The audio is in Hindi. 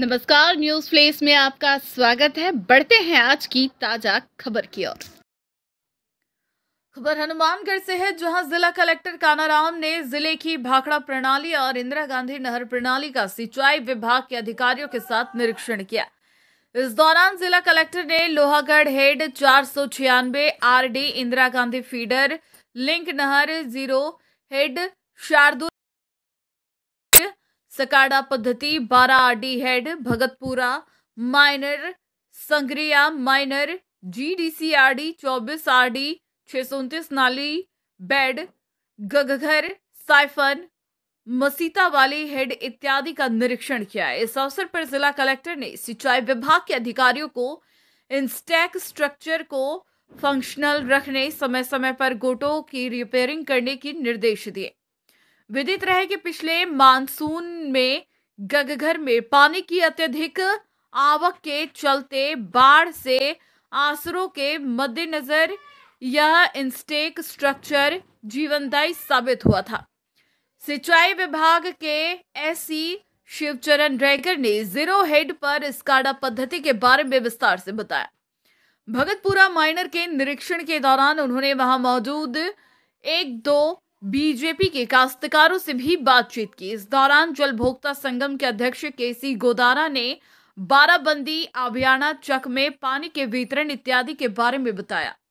नमस्कार न्यूज प्लेस में आपका स्वागत है बढ़ते हैं आज की ताजा खबर की ओर खबर हनुमानगढ़ से है जहां जिला कलेक्टर कानाराम ने जिले की भाखड़ा प्रणाली और इंदिरा गांधी नहर प्रणाली का सिंचाई विभाग के अधिकारियों के साथ निरीक्षण किया इस दौरान जिला कलेक्टर ने लोहागढ़ हेड चार सौ छियानवे R D Indira Gandhi feeder link नहर जीरो हेड शार्दुल सकाड़ा पद्धति बारा RD head Bhagatpura minor Sangaria minor G D C चौबीस आरडी छह छः सौ उनतीस नाली बेड गगघर साइफन मसीता वाली हेड इत्यादि का निरीक्षण किया है इस अवसर पर जिला कलेक्टर ने सिंचाई विभाग के अधिकारियों को इंस्टैक स्ट्रक्चर को फंक्शनल रखने समय समय पर गोटों की रिपेयरिंग करने के निर्देश दिए विदित रहे कि पिछले मानसून में गगघर में पानी की अत्यधिक आवक के चलते बाढ़ से आसरों के मद्देनजर यह इंस्टेक स्ट्रक्चर जीवनदायी साबित हुआ था सिंचाई विभाग के एससी शिवचरण रैगर ने जीरो हेड पर स्काडा पद्धति के बारे में विस्तार से बताया भगतपुरा माइनर के निरीक्षण के दौरान उन्होंने वहां मौजूद एक दो बीजेपी के काश्तकारों से भी बातचीत की इस दौरान जलभोक्ता संगम के अध्यक्ष के सी गोदारा ने बाराबंदी अभियाना चक में पानी के वितरण इत्यादि के बारे में बताया